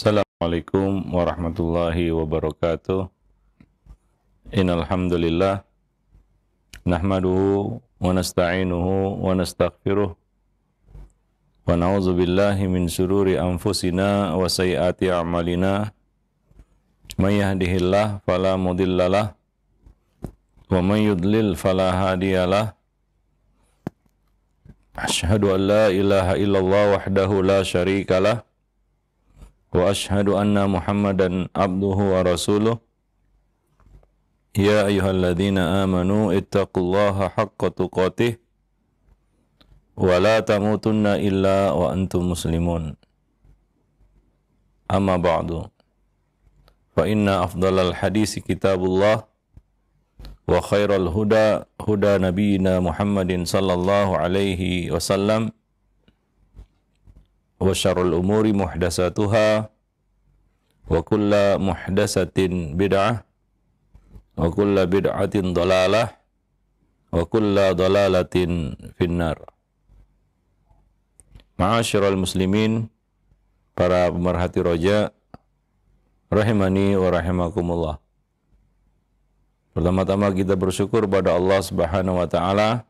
Assalamualaikum warahmatullahi wabarakatuh. hamdalillah nahmaduhu wa nasta'inuhu wa nastaghfiruh wa na'udzu billahi min shururi anfusina wa sayyiati a'malina. May yahdihillah fala mudhillalah wa may yudlil fala hadiyalah. Ashhadu an la ilaha illallah wahdahu la syarika وأشهد أن محمدا عبده ورسوله يا أيها الذين آمنوا اتقوا الله حق تقاته ولا تموتن إلا وأنتم مسلمون أما بعد فإن أفضل الحديث كتاب الله وخير الهدى هدى نبينا محمد صلى الله عليه وسلم وشر الأمور محدثاتها وكل محدثة بدعة وكل بدعة ضلالة وكل ضلالة في النار معاشر المسلمين para pemerhati roja rahimani wa rahimakumullah Pertama-tama kita bersyukur pada Allah Subhanahu wa taala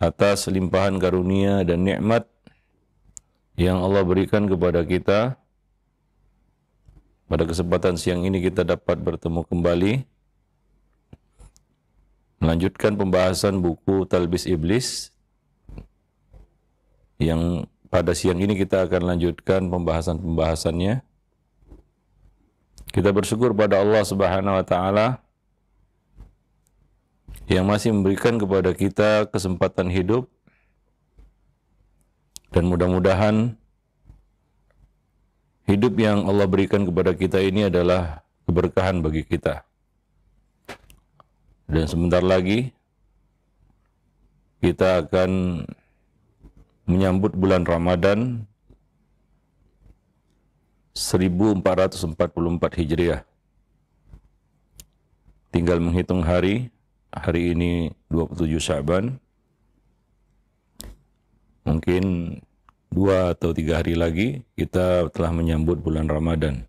atas limpahan karunia dan nikmat yang Allah berikan kepada kita. Pada kesempatan siang ini kita dapat bertemu kembali melanjutkan pembahasan buku Talbis Iblis yang pada siang ini kita akan lanjutkan pembahasan-pembahasannya. Kita bersyukur pada Allah Subhanahu wa taala yang masih memberikan kepada kita kesempatan hidup dan mudah-mudahan hidup yang Allah berikan kepada kita ini adalah keberkahan bagi kita. Dan sebentar lagi kita akan menyambut bulan Ramadan 1444 Hijriah. Tinggal menghitung hari, hari ini 27 Syaban, mungkin dua atau tiga hari lagi kita telah menyambut bulan Ramadan.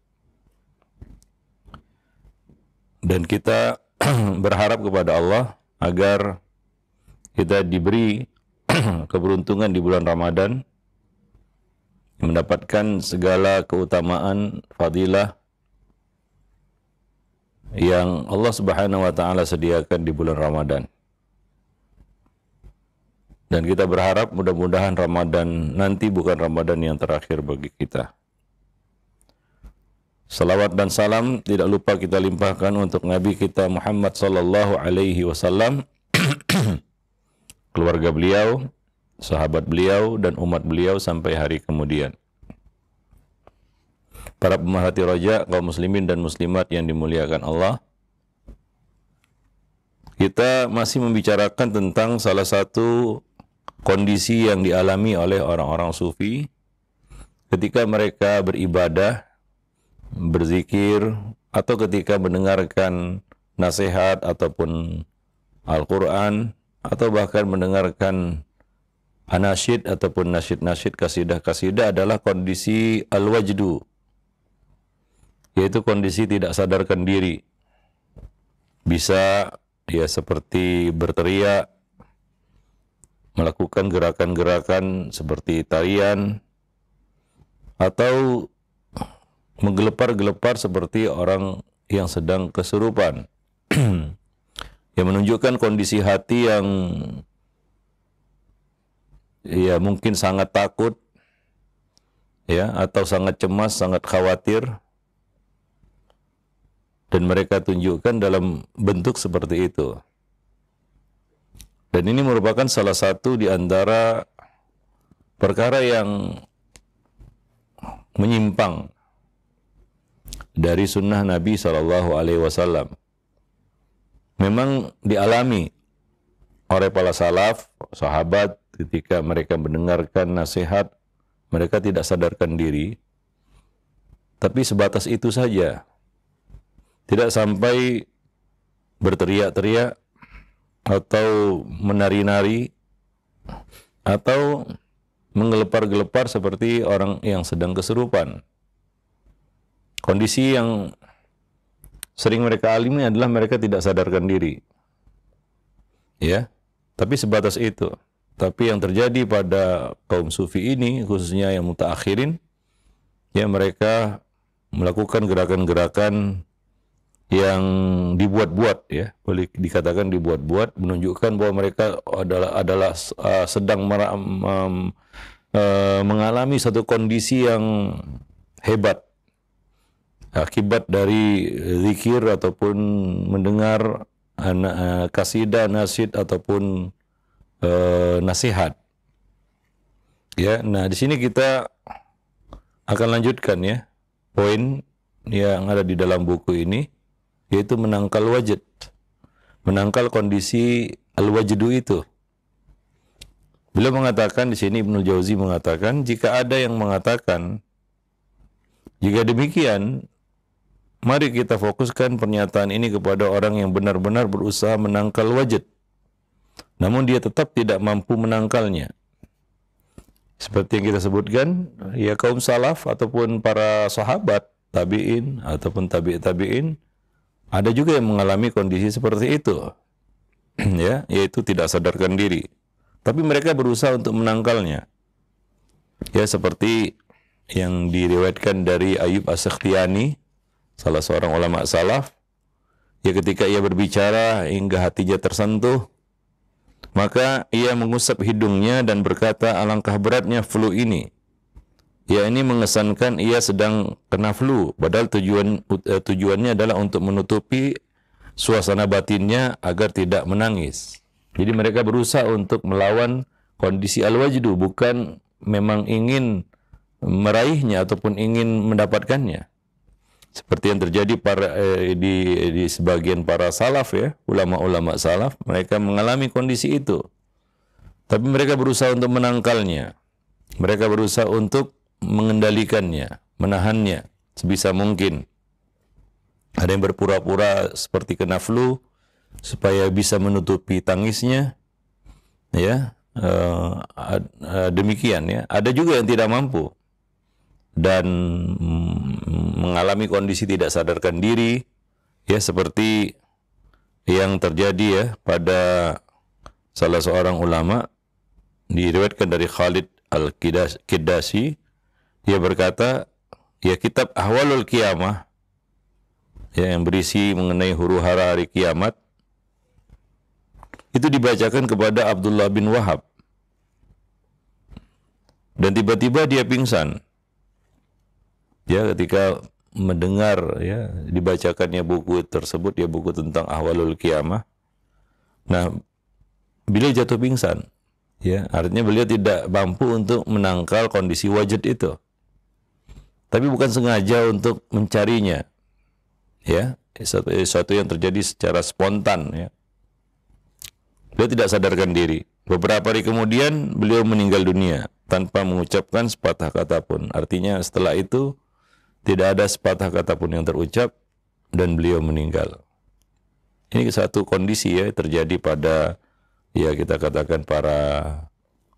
Dan kita berharap kepada Allah agar kita diberi keberuntungan di bulan Ramadan, mendapatkan segala keutamaan, fadilah, yang Allah Subhanahu wa taala sediakan di bulan Ramadan. Dan kita berharap mudah-mudahan Ramadan nanti bukan Ramadan yang terakhir bagi kita. Salawat dan salam tidak lupa kita limpahkan untuk Nabi kita Muhammad sallallahu alaihi wasallam, keluarga beliau, sahabat beliau dan umat beliau sampai hari kemudian. Para pemerhati raja, kaum muslimin dan muslimat yang dimuliakan Allah, kita masih membicarakan tentang salah satu kondisi yang dialami oleh orang-orang sufi ketika mereka beribadah, berzikir, atau ketika mendengarkan nasihat ataupun Al-Quran, atau bahkan mendengarkan anasyid ataupun nasyid-nasyid kasidah-kasidah adalah kondisi al-wajdu, yaitu kondisi tidak sadarkan diri. Bisa ya seperti berteriak, melakukan gerakan-gerakan seperti tarian atau menggelepar-gelepar seperti orang yang sedang kesurupan yang menunjukkan kondisi hati yang ya mungkin sangat takut ya atau sangat cemas, sangat khawatir dan mereka tunjukkan dalam bentuk seperti itu. Dan ini merupakan salah satu di antara perkara yang menyimpang dari sunnah Nabi Shallallahu Alaihi Wasallam. Memang dialami oleh para salaf, sahabat, ketika mereka mendengarkan nasihat, mereka tidak sadarkan diri. Tapi sebatas itu saja. Tidak sampai berteriak-teriak, atau menari-nari atau menggelepar-gelepar seperti orang yang sedang keserupan Kondisi yang sering mereka alami adalah mereka tidak sadarkan diri. Ya, tapi sebatas itu. Tapi yang terjadi pada kaum sufi ini, khususnya yang mutaakhirin, ya mereka melakukan gerakan-gerakan yang dibuat-buat ya boleh dikatakan dibuat-buat menunjukkan bahwa mereka adalah adalah uh, sedang um, uh, mengalami satu kondisi yang hebat akibat dari zikir ataupun mendengar uh, kasidah nasid ataupun uh, nasihat ya nah di sini kita akan lanjutkan ya poin yang ada di dalam buku ini yaitu menangkal wajid. Menangkal kondisi al wajidu itu. Beliau mengatakan di sini Ibnu Jauzi mengatakan jika ada yang mengatakan jika demikian mari kita fokuskan pernyataan ini kepada orang yang benar-benar berusaha menangkal wajid. Namun dia tetap tidak mampu menangkalnya. Seperti yang kita sebutkan, ya kaum salaf ataupun para sahabat tabi'in ataupun tabi' tabi'in, ada juga yang mengalami kondisi seperti itu, ya, yaitu tidak sadarkan diri. Tapi mereka berusaha untuk menangkalnya. Ya, seperti yang diriwayatkan dari Ayub as salah seorang ulama salaf, ya ketika ia berbicara hingga hatinya tersentuh, maka ia mengusap hidungnya dan berkata, alangkah beratnya flu ini ya ini mengesankan ia sedang kena flu padahal tujuan eh, tujuannya adalah untuk menutupi suasana batinnya agar tidak menangis. Jadi mereka berusaha untuk melawan kondisi al-wajdu bukan memang ingin meraihnya ataupun ingin mendapatkannya. Seperti yang terjadi para, eh, di, di sebagian para salaf ya, ulama-ulama salaf, mereka mengalami kondisi itu. Tapi mereka berusaha untuk menangkalnya. Mereka berusaha untuk mengendalikannya, menahannya sebisa mungkin. Ada yang berpura-pura seperti kena flu supaya bisa menutupi tangisnya, ya e, e, demikian ya. Ada juga yang tidak mampu dan mm, mengalami kondisi tidak sadarkan diri, ya seperti yang terjadi ya pada salah seorang ulama diriwayatkan dari Khalid Al-Kidasi dia berkata, ya kitab Ahwalul Qiyamah ya, yang berisi mengenai huru hara hari kiamat itu dibacakan kepada Abdullah bin Wahab dan tiba-tiba dia pingsan ya ketika mendengar ya dibacakannya buku tersebut ya buku tentang Ahwalul Qiyamah nah beliau jatuh pingsan ya artinya beliau tidak mampu untuk menangkal kondisi wajib itu tapi bukan sengaja untuk mencarinya. Ya, Sesuatu satu yang terjadi secara spontan ya. Beliau tidak sadarkan diri. Beberapa hari kemudian beliau meninggal dunia tanpa mengucapkan sepatah kata pun. Artinya setelah itu tidak ada sepatah kata pun yang terucap dan beliau meninggal. Ini satu kondisi ya terjadi pada ya kita katakan para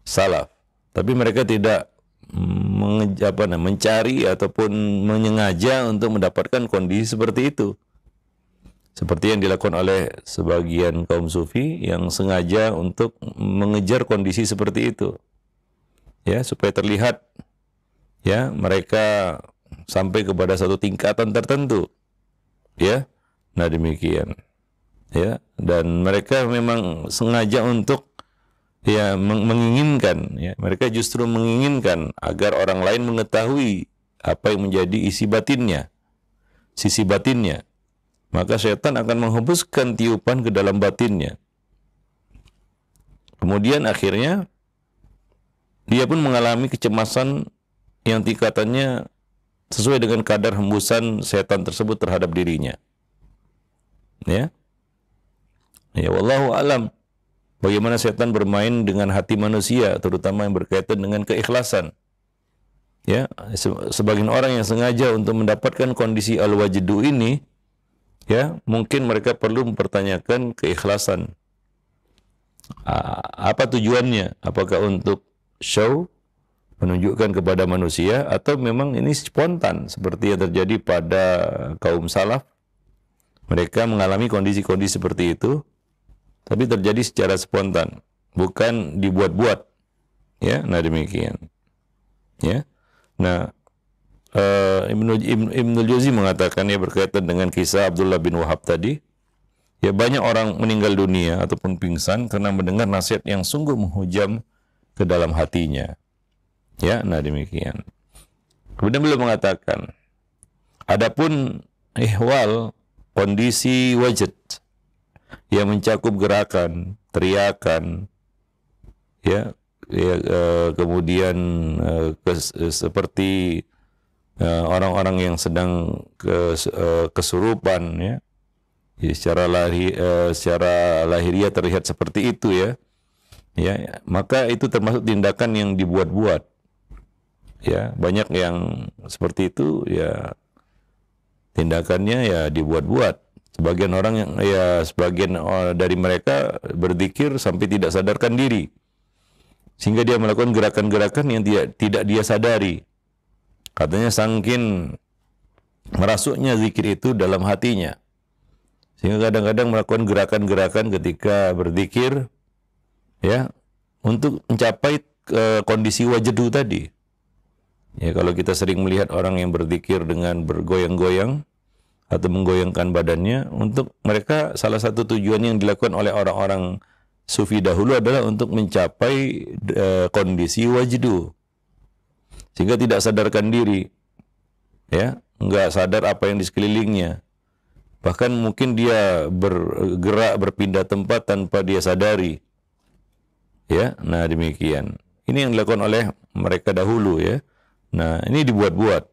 salaf. Tapi mereka tidak mengejar apa, mencari ataupun menyengaja untuk mendapatkan kondisi seperti itu. Seperti yang dilakukan oleh sebagian kaum sufi yang sengaja untuk mengejar kondisi seperti itu. Ya, supaya terlihat ya mereka sampai kepada satu tingkatan tertentu. Ya. Nah, demikian. Ya, dan mereka memang sengaja untuk ya menginginkan ya mereka justru menginginkan agar orang lain mengetahui apa yang menjadi isi batinnya sisi batinnya maka setan akan menghembuskan tiupan ke dalam batinnya kemudian akhirnya dia pun mengalami kecemasan yang tingkatannya sesuai dengan kadar hembusan setan tersebut terhadap dirinya ya ya wallahu alam Bagaimana setan bermain dengan hati manusia, terutama yang berkaitan dengan keikhlasan. Ya, sebagian orang yang sengaja untuk mendapatkan kondisi al-wajdu ini, ya, mungkin mereka perlu mempertanyakan keikhlasan. Apa tujuannya? Apakah untuk show menunjukkan kepada manusia atau memang ini spontan seperti yang terjadi pada kaum salaf mereka mengalami kondisi-kondisi seperti itu tapi terjadi secara spontan, bukan dibuat-buat. Ya, nah demikian. Ya. Nah, uh, Ibnu Ibn mengatakan ya berkaitan dengan kisah Abdullah bin Wahab tadi, ya banyak orang meninggal dunia ataupun pingsan karena mendengar nasihat yang sungguh menghujam ke dalam hatinya. Ya, nah demikian. Kemudian beliau mengatakan, adapun ihwal kondisi wajib yang mencakup gerakan, teriakan, ya, ya eh, kemudian eh, eh, seperti orang-orang yang sedang kes, kesurupan, ya, ya secara lahir, secara lahiriah terlihat seperti itu, ya, ya, maka itu termasuk tindakan yang dibuat-buat, ya, banyak yang seperti itu, ya, tindakannya ya dibuat-buat Sebagian orang yang ya sebagian eh, dari mereka berzikir sampai tidak sadarkan diri. Sehingga dia melakukan gerakan-gerakan yang tidak tidak dia sadari. Katanya sangkin merasuknya zikir itu dalam hatinya. Sehingga kadang-kadang melakukan gerakan-gerakan ketika berzikir ya untuk mencapai uh, kondisi wajedu tadi. Ya kalau kita sering melihat orang yang berzikir dengan bergoyang-goyang atau menggoyangkan badannya untuk mereka salah satu tujuan yang dilakukan oleh orang-orang sufi dahulu adalah untuk mencapai e, kondisi wajdu sehingga tidak sadarkan diri ya nggak sadar apa yang di sekelilingnya bahkan mungkin dia bergerak berpindah tempat tanpa dia sadari ya nah demikian ini yang dilakukan oleh mereka dahulu ya nah ini dibuat-buat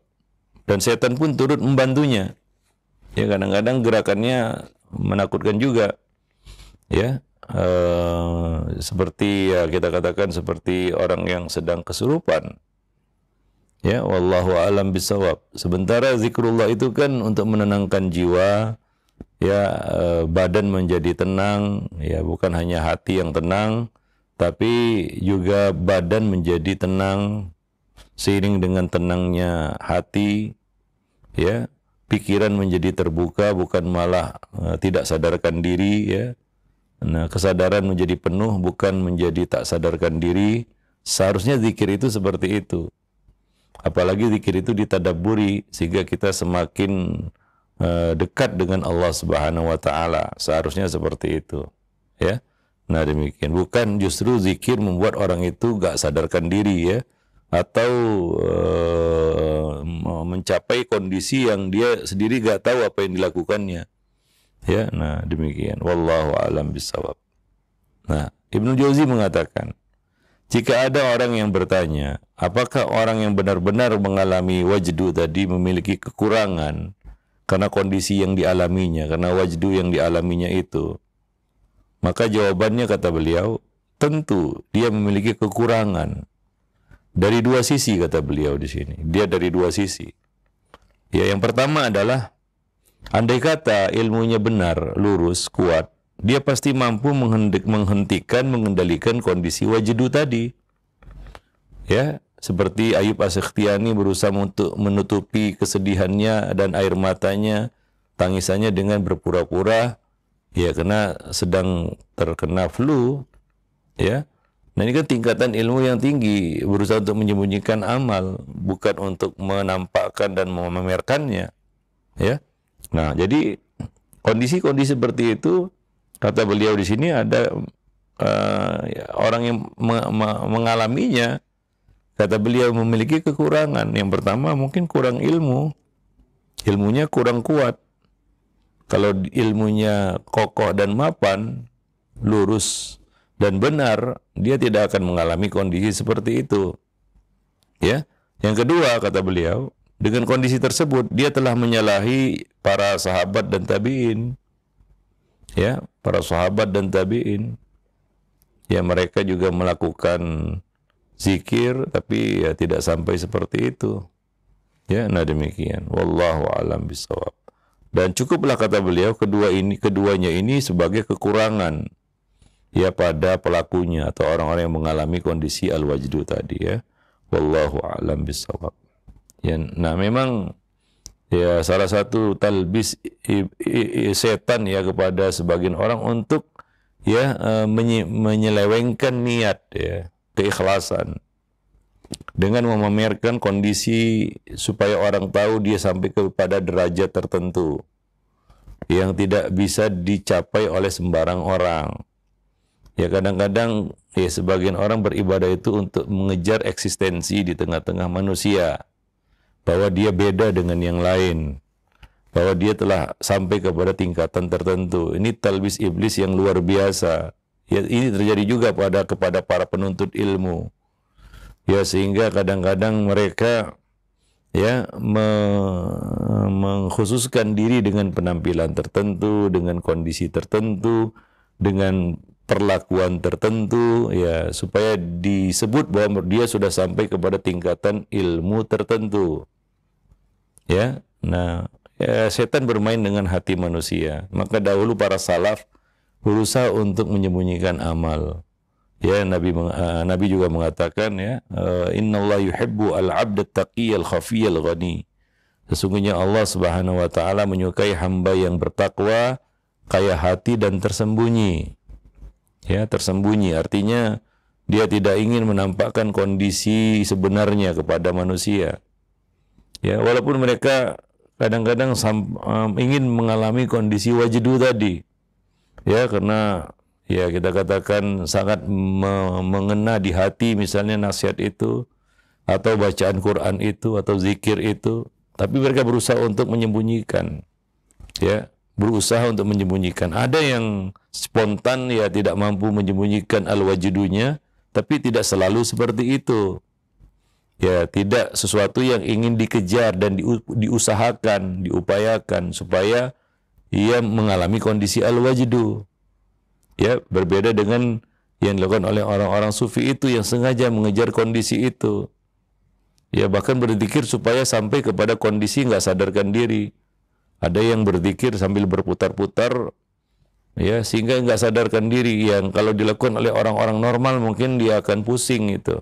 dan setan pun turut membantunya ya kadang-kadang gerakannya menakutkan juga ya uh, seperti ya kita katakan seperti orang yang sedang kesurupan ya wallahu alam bisawab sementara zikrullah itu kan untuk menenangkan jiwa ya uh, badan menjadi tenang ya bukan hanya hati yang tenang tapi juga badan menjadi tenang seiring dengan tenangnya hati ya pikiran menjadi terbuka bukan malah uh, tidak sadarkan diri ya. Nah, kesadaran menjadi penuh bukan menjadi tak sadarkan diri. Seharusnya zikir itu seperti itu. Apalagi zikir itu ditadaburi sehingga kita semakin uh, dekat dengan Allah Subhanahu wa taala. Seharusnya seperti itu. Ya. Nah, demikian. Bukan justru zikir membuat orang itu gak sadarkan diri ya atau uh, mencapai kondisi yang dia sendiri gak tahu apa yang dilakukannya. Ya, nah demikian. Wallahu alam bisawab. Nah, Ibnu Jauzi mengatakan, jika ada orang yang bertanya, apakah orang yang benar-benar mengalami wajdu tadi memiliki kekurangan karena kondisi yang dialaminya, karena wajdu yang dialaminya itu? Maka jawabannya kata beliau, tentu dia memiliki kekurangan dari dua sisi kata beliau di sini. Dia dari dua sisi. Ya, yang pertama adalah andai kata ilmunya benar, lurus, kuat, dia pasti mampu menghentikan, mengendalikan kondisi wajidu tadi. Ya, seperti Ayub Asyiktiani berusaha untuk menutupi kesedihannya dan air matanya, tangisannya dengan berpura-pura, ya karena sedang terkena flu, ya Nah ini kan tingkatan ilmu yang tinggi, berusaha untuk menyembunyikan amal, bukan untuk menampakkan dan memamerkannya. Ya. Nah, jadi kondisi-kondisi seperti itu kata beliau di sini ada uh, orang yang me me mengalaminya kata beliau memiliki kekurangan. Yang pertama mungkin kurang ilmu. Ilmunya kurang kuat. Kalau ilmunya kokoh dan mapan, lurus dan benar, dia tidak akan mengalami kondisi seperti itu. Ya. Yang kedua kata beliau, dengan kondisi tersebut dia telah menyalahi para sahabat dan tabi'in. Ya, para sahabat dan tabi'in. Ya, mereka juga melakukan zikir tapi ya tidak sampai seperti itu. Ya, nah demikian. Wallahu alam bisawab. Dan cukuplah kata beliau kedua ini keduanya ini sebagai kekurangan ya pada pelakunya atau orang-orang yang mengalami kondisi al-wajdu tadi ya. Wallahu a'lam bisawab. Ya, nah memang ya salah satu talbis i, i, i, setan ya kepada sebagian orang untuk ya e, menye, menyelewengkan niat ya, keikhlasan dengan memamerkan kondisi supaya orang tahu dia sampai kepada derajat tertentu yang tidak bisa dicapai oleh sembarang orang. Ya kadang-kadang ya sebagian orang beribadah itu untuk mengejar eksistensi di tengah-tengah manusia bahwa dia beda dengan yang lain bahwa dia telah sampai kepada tingkatan tertentu. Ini talbis iblis yang luar biasa. Ya, ini terjadi juga pada kepada para penuntut ilmu. Ya sehingga kadang-kadang mereka ya me mengkhususkan diri dengan penampilan tertentu, dengan kondisi tertentu, dengan perlakuan tertentu ya supaya disebut bahwa dia sudah sampai kepada tingkatan ilmu tertentu ya nah ya, setan bermain dengan hati manusia maka dahulu para salaf berusaha untuk menyembunyikan amal ya nabi uh, nabi juga mengatakan ya eh, inna Allah yuhibbu al abd al khafi al ghani sesungguhnya Allah Subhanahu wa taala menyukai hamba yang bertakwa kaya hati dan tersembunyi ya tersembunyi artinya dia tidak ingin menampakkan kondisi sebenarnya kepada manusia ya walaupun mereka kadang-kadang um, ingin mengalami kondisi wajidu tadi ya karena ya kita katakan sangat me mengena di hati misalnya nasihat itu atau bacaan Quran itu atau zikir itu tapi mereka berusaha untuk menyembunyikan ya berusaha untuk menyembunyikan. Ada yang spontan ya tidak mampu menyembunyikan al-wajudunya, tapi tidak selalu seperti itu. Ya, tidak sesuatu yang ingin dikejar dan diusahakan, diupayakan supaya ia mengalami kondisi al wajidu Ya, berbeda dengan yang dilakukan oleh orang-orang sufi itu yang sengaja mengejar kondisi itu. Ya, bahkan berzikir supaya sampai kepada kondisi nggak sadarkan diri ada yang berzikir sambil berputar-putar ya sehingga nggak sadarkan diri yang kalau dilakukan oleh orang-orang normal mungkin dia akan pusing itu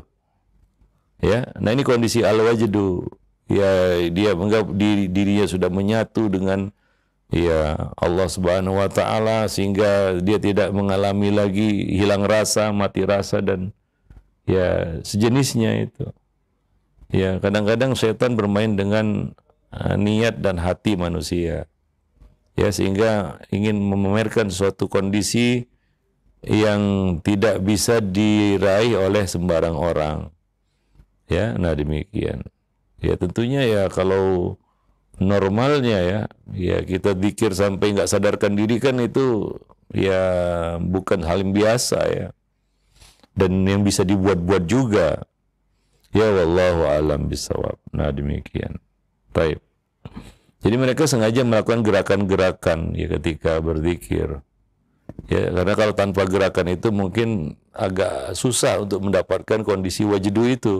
ya nah ini kondisi al wajdu ya dia menganggap diri, dirinya sudah menyatu dengan ya Allah Subhanahu wa taala sehingga dia tidak mengalami lagi hilang rasa mati rasa dan ya sejenisnya itu ya kadang-kadang setan bermain dengan Ah, niat dan hati manusia. Ya sehingga ingin memamerkan suatu kondisi yang tidak bisa diraih oleh sembarang orang. Ya, nah demikian. Ya tentunya ya kalau normalnya ya, ya kita pikir sampai nggak sadarkan diri kan itu ya bukan hal yang biasa ya. Dan yang bisa dibuat-buat juga. Ya wallahu alam bisawab. Nah demikian. Baik. Jadi mereka sengaja melakukan gerakan-gerakan ya ketika berzikir. Ya, karena kalau tanpa gerakan itu mungkin agak susah untuk mendapatkan kondisi wajdu itu.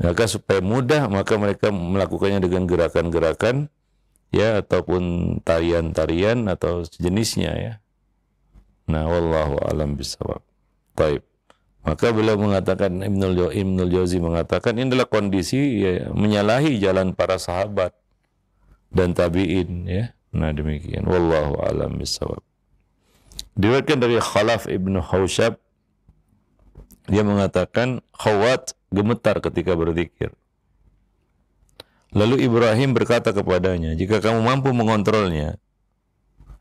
Maka supaya mudah maka mereka melakukannya dengan gerakan-gerakan ya ataupun tarian-tarian atau sejenisnya ya. Nah, wallahu alam bisawab. Baik. Maka beliau mengatakan Ibnul Ibn Jauzi mengatakan ini adalah kondisi ya, menyalahi jalan para sahabat dan tabiin ya. Nah demikian. Wallahu a'lam bishawab. Diriwayatkan dari Khalaf Ibnu Hausab dia mengatakan khawat gemetar ketika berzikir. Lalu Ibrahim berkata kepadanya, "Jika kamu mampu mengontrolnya,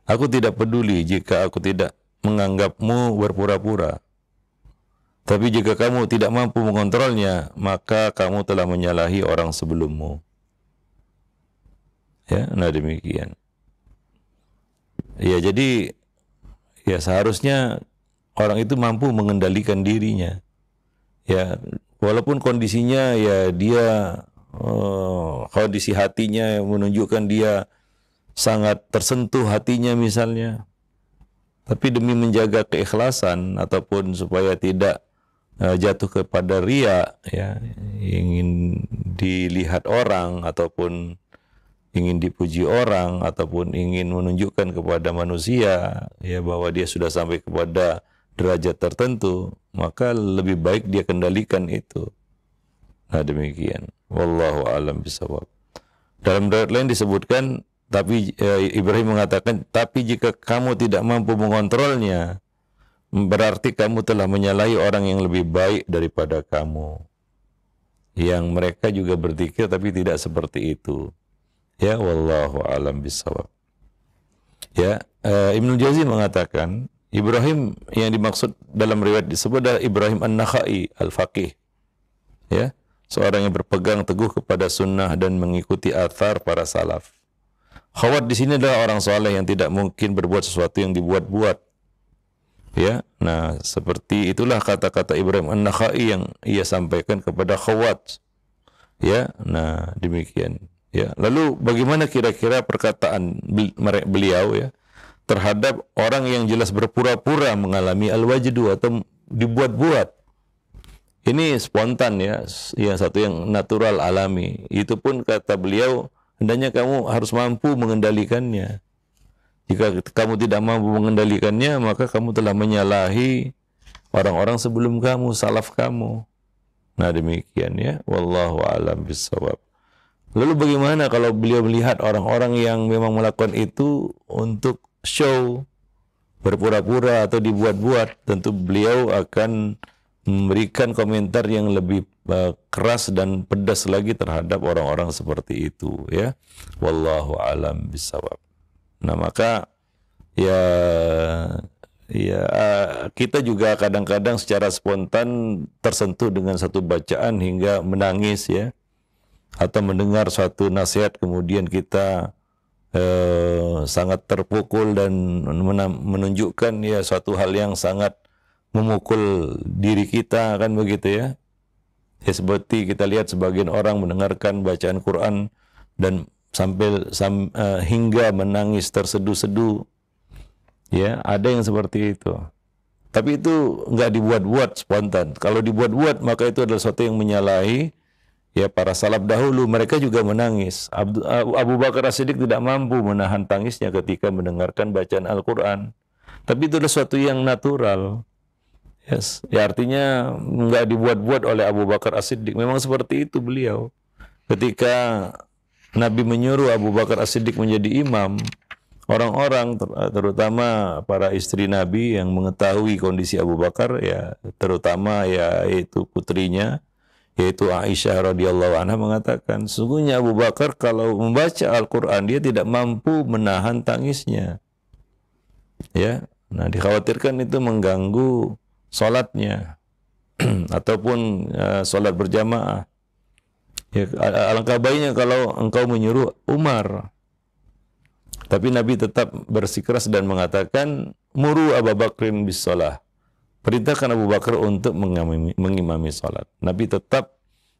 aku tidak peduli jika aku tidak menganggapmu berpura-pura." Tapi jika kamu tidak mampu mengontrolnya, maka kamu telah menyalahi orang sebelummu. Ya, nah demikian. Ya, jadi ya seharusnya orang itu mampu mengendalikan dirinya. Ya, walaupun kondisinya ya dia oh, kondisi hatinya menunjukkan dia sangat tersentuh hatinya misalnya. Tapi demi menjaga keikhlasan ataupun supaya tidak Eh, jatuh kepada ria ya ingin dilihat orang ataupun ingin dipuji orang ataupun ingin menunjukkan kepada manusia ya bahwa dia sudah sampai kepada derajat tertentu maka lebih baik dia kendalikan itu nah demikian wallahu alam bisawab dalam riwayat lain disebutkan tapi e, Ibrahim mengatakan tapi jika kamu tidak mampu mengontrolnya berarti kamu telah menyalahi orang yang lebih baik daripada kamu. Yang mereka juga berpikir tapi tidak seperti itu. Ya wallahu alam bisawab. Ya, uh, eh, Ibnu Jazi mengatakan Ibrahim yang dimaksud dalam riwayat disebut adalah Ibrahim An-Nakhai Al-Faqih. Ya, seorang yang berpegang teguh kepada sunnah dan mengikuti athar para salaf. Khawat di sini adalah orang soleh yang tidak mungkin berbuat sesuatu yang dibuat-buat. Ya, nah seperti itulah kata-kata Ibrahim An-Nakhai yang ia sampaikan kepada Khawat. Ya, nah demikian. Ya, lalu bagaimana kira-kira perkataan beliau ya terhadap orang yang jelas berpura-pura mengalami al-wajdu atau dibuat-buat? Ini spontan ya, yang satu yang natural alami. Itu pun kata beliau hendaknya kamu harus mampu mengendalikannya jika kamu tidak mampu mengendalikannya, maka kamu telah menyalahi orang-orang sebelum kamu, salaf kamu. Nah demikian ya, wallahu alam bishawab. Lalu bagaimana kalau beliau melihat orang-orang yang memang melakukan itu untuk show, berpura-pura atau dibuat-buat, tentu beliau akan memberikan komentar yang lebih eh, keras dan pedas lagi terhadap orang-orang seperti itu ya. Wallahu alam bishawab. Nah maka ya ya eh, kita juga kadang-kadang secara spontan tersentuh dengan satu bacaan hingga menangis ya atau mendengar suatu nasihat kemudian kita eh, sangat terpukul dan menunjukkan ya suatu hal yang sangat memukul diri kita kan begitu ya. Ya seperti kita lihat sebagian orang mendengarkan bacaan Quran dan sampai sam, uh, hingga menangis terseduh-seduh. Ya, ada yang seperti itu. Tapi itu nggak dibuat-buat spontan. Kalau dibuat-buat maka itu adalah sesuatu yang menyalahi ya para salaf dahulu. Mereka juga menangis. Abu, eh, Abu Bakar As-Siddiq tidak mampu menahan tangisnya ketika mendengarkan bacaan Al-Quran. Tapi itu adalah sesuatu yang natural. Yes. Ya artinya nggak dibuat-buat oleh Abu Bakar As-Siddiq. Memang seperti itu beliau. Ketika Nabi menyuruh Abu Bakar As-Siddiq menjadi imam, orang-orang terutama para istri Nabi yang mengetahui kondisi Abu Bakar ya terutama ya yaitu putrinya yaitu Aisyah radhiyallahu anha mengatakan sungguhnya Abu Bakar kalau membaca Al-Qur'an dia tidak mampu menahan tangisnya. Ya. Nah, dikhawatirkan itu mengganggu salatnya ataupun uh, eh, salat berjamaah. Ya, alangkah baiknya kalau engkau menyuruh Umar. Tapi Nabi tetap bersikeras dan mengatakan, Muru Abu Bakrin bis sholat. Perintahkan Abu Bakar untuk mengimami, mengimami sholat. Nabi tetap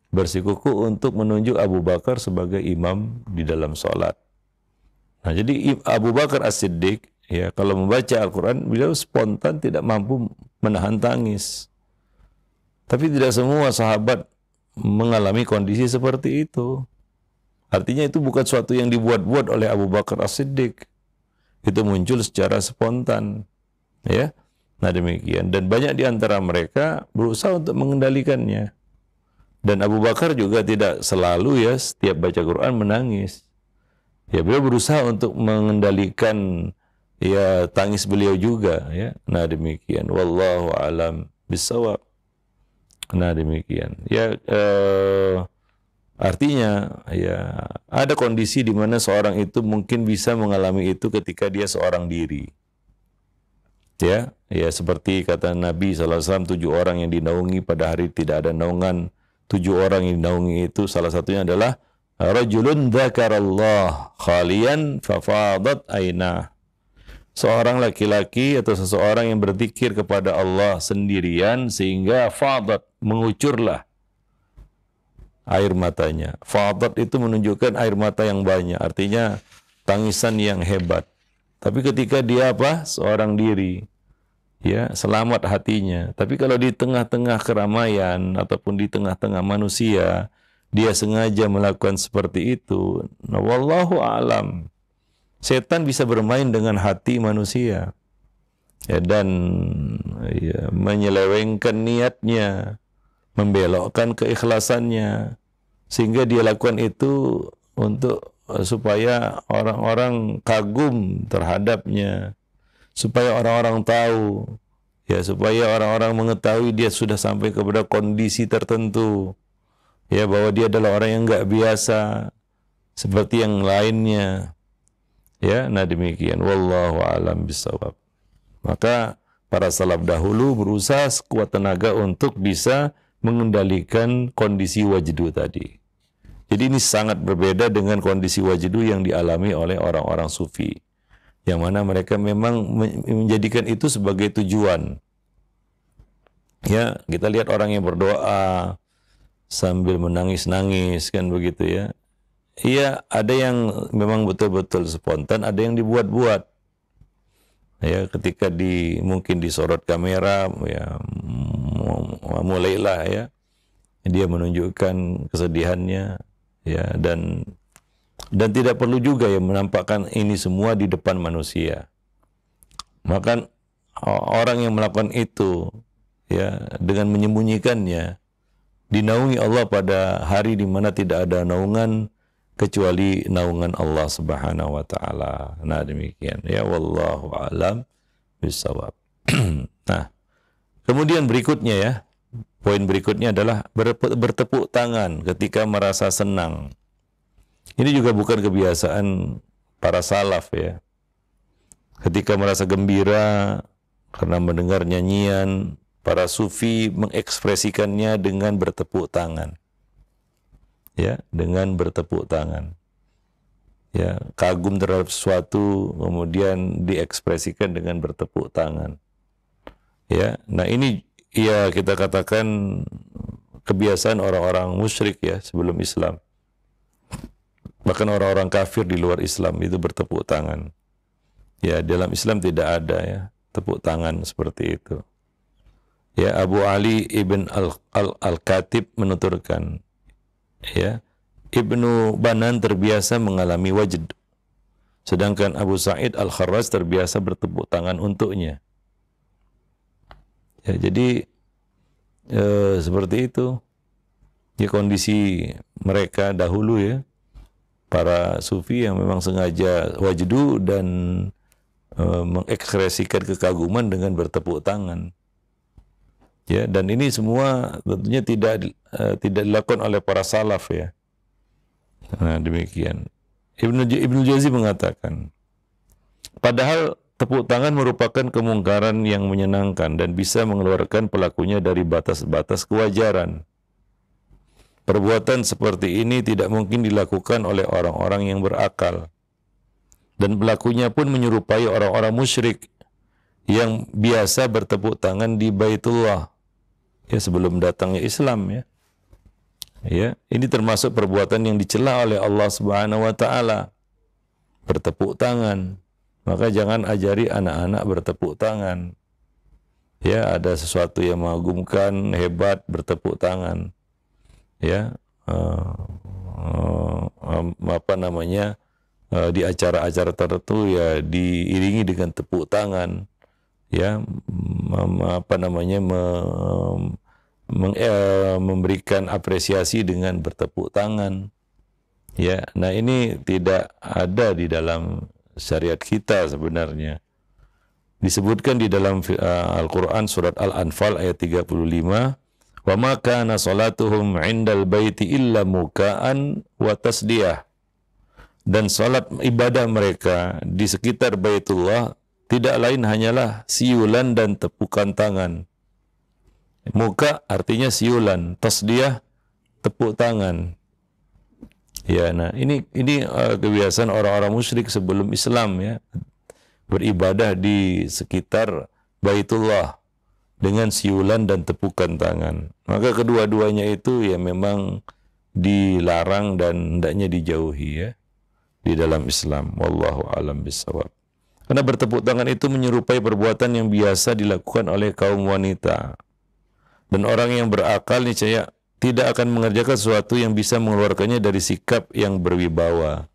bersikuku untuk menunjuk Abu Bakar sebagai imam di dalam sholat. Nah, jadi Abu Bakar As-Siddiq, ya, kalau membaca Al-Quran, beliau spontan tidak mampu menahan tangis. Tapi tidak semua sahabat mengalami kondisi seperti itu. Artinya itu bukan suatu yang dibuat-buat oleh Abu Bakar As-Siddiq. Itu muncul secara spontan. Ya. Nah demikian. Dan banyak di antara mereka berusaha untuk mengendalikannya. Dan Abu Bakar juga tidak selalu ya setiap baca Quran menangis. Ya beliau berusaha untuk mengendalikan ya tangis beliau juga ya. Nah demikian. Wallahu alam bisawab. Nah demikian. Ya eh, artinya ya ada kondisi di mana seorang itu mungkin bisa mengalami itu ketika dia seorang diri. Ya, ya seperti kata Nabi SAW, tujuh orang yang dinaungi pada hari tidak ada naungan. Tujuh orang yang dinaungi itu salah satunya adalah Rajulun dhakarallah khalian fafadat ainah seorang laki-laki atau seseorang yang berzikir kepada Allah sendirian sehingga fadat mengucurlah air matanya. Fadat itu menunjukkan air mata yang banyak, artinya tangisan yang hebat. Tapi ketika dia apa? Seorang diri. Ya, selamat hatinya. Tapi kalau di tengah-tengah keramaian ataupun di tengah-tengah manusia, dia sengaja melakukan seperti itu. Nah, wallahu alam. Setan bisa bermain dengan hati manusia ya, dan ya, menyelewengkan niatnya, membelokkan keikhlasannya, sehingga dia lakukan itu untuk eh, supaya orang-orang kagum terhadapnya, supaya orang-orang tahu, ya supaya orang-orang mengetahui dia sudah sampai kepada kondisi tertentu, ya bahwa dia adalah orang yang nggak biasa seperti yang lainnya, Ya, nah demikian. Wallahu alam bisawab. Maka para salaf dahulu berusaha sekuat tenaga untuk bisa mengendalikan kondisi wajdu tadi. Jadi ini sangat berbeda dengan kondisi wajdu yang dialami oleh orang-orang sufi. Yang mana mereka memang menjadikan itu sebagai tujuan. Ya, kita lihat orang yang berdoa sambil menangis-nangis kan begitu ya. Iya, ada yang memang betul-betul spontan, ada yang dibuat-buat. Ya, ketika di mungkin disorot kamera, ya mm, mulailah ya dia menunjukkan kesedihannya, ya dan dan tidak perlu juga ya menampakkan ini semua di depan manusia. Maka orang yang melakukan itu ya dengan menyembunyikannya dinaungi Allah pada hari di mana tidak ada naungan kecuali naungan Allah Subhanahu wa taala. Nah, demikian ya wallahu alam bisawab. nah, kemudian berikutnya ya. Poin berikutnya adalah bertepuk tangan ketika merasa senang. Ini juga bukan kebiasaan para salaf ya. Ketika merasa gembira karena mendengar nyanyian, para sufi mengekspresikannya dengan bertepuk tangan ya dengan bertepuk tangan ya kagum terhadap sesuatu kemudian diekspresikan dengan bertepuk tangan ya nah ini ya kita katakan kebiasaan orang-orang musyrik ya sebelum Islam bahkan orang-orang kafir di luar Islam itu bertepuk tangan ya dalam Islam tidak ada ya tepuk tangan seperti itu ya Abu Ali ibn al, al, al Katib menuturkan ya Ibnu Banan terbiasa mengalami wajd sedangkan Abu Sa'id al kharraj terbiasa bertepuk tangan untuknya ya jadi e, seperti itu ya kondisi mereka dahulu ya para sufi yang memang sengaja wajdu dan e, mengekspresikan kekaguman dengan bertepuk tangan ya dan ini semua tentunya tidak eh, tidak dilakukan oleh para salaf ya nah demikian Ibnu Ibnu Jazi mengatakan padahal tepuk tangan merupakan kemungkaran yang menyenangkan dan bisa mengeluarkan pelakunya dari batas-batas kewajaran perbuatan seperti ini tidak mungkin dilakukan oleh orang-orang yang berakal dan pelakunya pun menyerupai orang-orang musyrik yang biasa bertepuk tangan di Baitullah ya sebelum datangnya Islam ya. Ya, ini termasuk perbuatan yang dicela oleh Allah Subhanahu wa taala. Bertepuk tangan. Maka jangan ajari anak-anak bertepuk tangan. Ya, ada sesuatu yang mengagumkan, hebat bertepuk tangan. Ya, uh, uh, apa namanya? Uh, di acara-acara tertentu ya diiringi dengan tepuk tangan ya apa namanya eh, memberikan apresiasi dengan bertepuk tangan ya nah ini tidak ada di dalam syariat kita sebenarnya disebutkan di dalam eh, Al-Qur'an surat Al-Anfal ayat 35 wa ma kana salatuhum 'indal baiti illa muka'an wa tasdiyah dan salat ibadah mereka di sekitar Baitullah tidak lain hanyalah siulan dan tepukan tangan. Muka artinya siulan, tasdiah tepuk tangan. Ya, nah ini ini eh, kebiasaan orang-orang musyrik sebelum Islam ya beribadah di sekitar Baitullah dengan siulan dan tepukan tangan. Maka kedua-duanya itu ya memang dilarang dan hendaknya dijauhi ya di dalam Islam. Wallahu alam bisawab. Karena bertepuk tangan itu menyerupai perbuatan yang biasa dilakukan oleh kaum wanita. Dan orang yang berakal nih saya tidak akan mengerjakan sesuatu yang bisa mengeluarkannya dari sikap yang berwibawa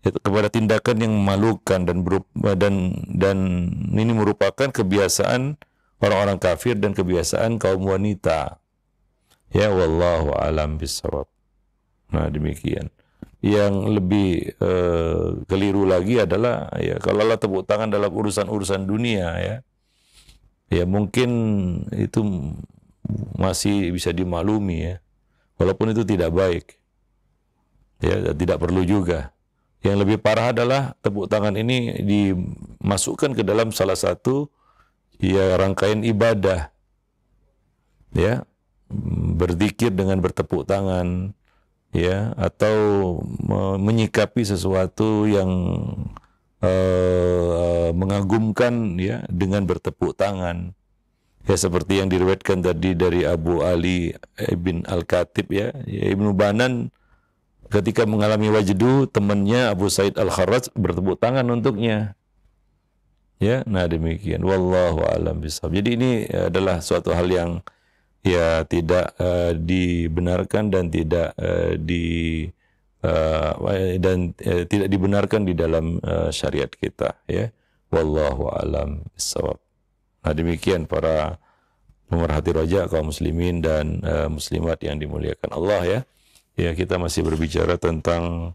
kepada tindakan yang memalukan dan berupa, dan dan ini merupakan kebiasaan orang-orang kafir dan kebiasaan kaum wanita. Ya wallahu alam bisawab. Nah, demikian yang lebih uh, keliru lagi adalah ya kalau lah tepuk tangan dalam urusan-urusan dunia ya ya mungkin itu masih bisa dimaklumi ya walaupun itu tidak baik ya tidak perlu juga yang lebih parah adalah tepuk tangan ini dimasukkan ke dalam salah satu ya rangkaian ibadah ya berzikir dengan bertepuk tangan ya atau menyikapi sesuatu yang uh, mengagumkan ya dengan bertepuk tangan ya seperti yang diriwayatkan tadi dari Abu Ali ibn Al Khatib ya, ya Ibnu Banan ketika mengalami wajdu temannya Abu Said Al Kharraj bertepuk tangan untuknya ya nah demikian wallahu alam bishawab. jadi ini adalah suatu hal yang ya tidak uh, dibenarkan dan tidak uh, di uh, dan uh, tidak dibenarkan di dalam uh, syariat kita ya wallahu alam bisawab nah demikian para pemerhati roja kaum muslimin dan uh, muslimat yang dimuliakan Allah ya ya kita masih berbicara tentang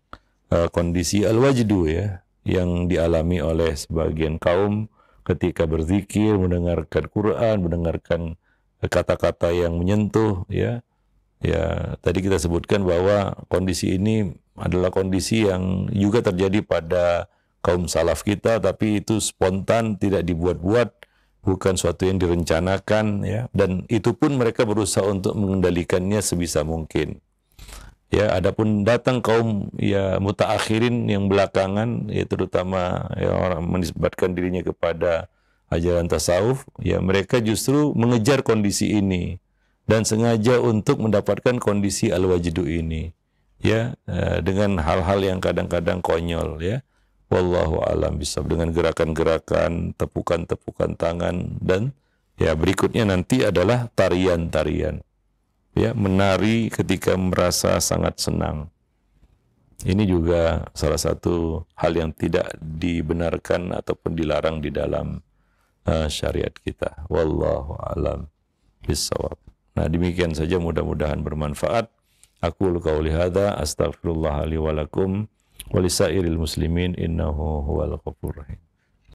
uh, kondisi al-wajdu ya yang dialami oleh sebagian kaum ketika berzikir mendengarkan Quran mendengarkan kata-kata yang menyentuh ya ya tadi kita sebutkan bahwa kondisi ini adalah kondisi yang juga terjadi pada kaum salaf kita tapi itu spontan tidak dibuat-buat bukan suatu yang direncanakan ya dan itu pun mereka berusaha untuk mengendalikannya sebisa mungkin ya adapun datang kaum ya mutaakhirin yang belakangan ya terutama ya orang menisbatkan dirinya kepada ajaran tasawuf, ya mereka justru mengejar kondisi ini dan sengaja untuk mendapatkan kondisi al wajidu ini. Ya, eh, dengan hal-hal yang kadang-kadang konyol ya. Wallahu alam bisa dengan gerakan-gerakan, tepukan-tepukan tangan dan ya berikutnya nanti adalah tarian-tarian. Ya, menari ketika merasa sangat senang. Ini juga salah satu hal yang tidak dibenarkan ataupun dilarang di dalam Eh, syariat kita. Wallahu alam bisawab. Nah, demikian saja mudah-mudahan bermanfaat. Aku qauli hadza astaghfirullah li wa muslimin innahu huwal rahim.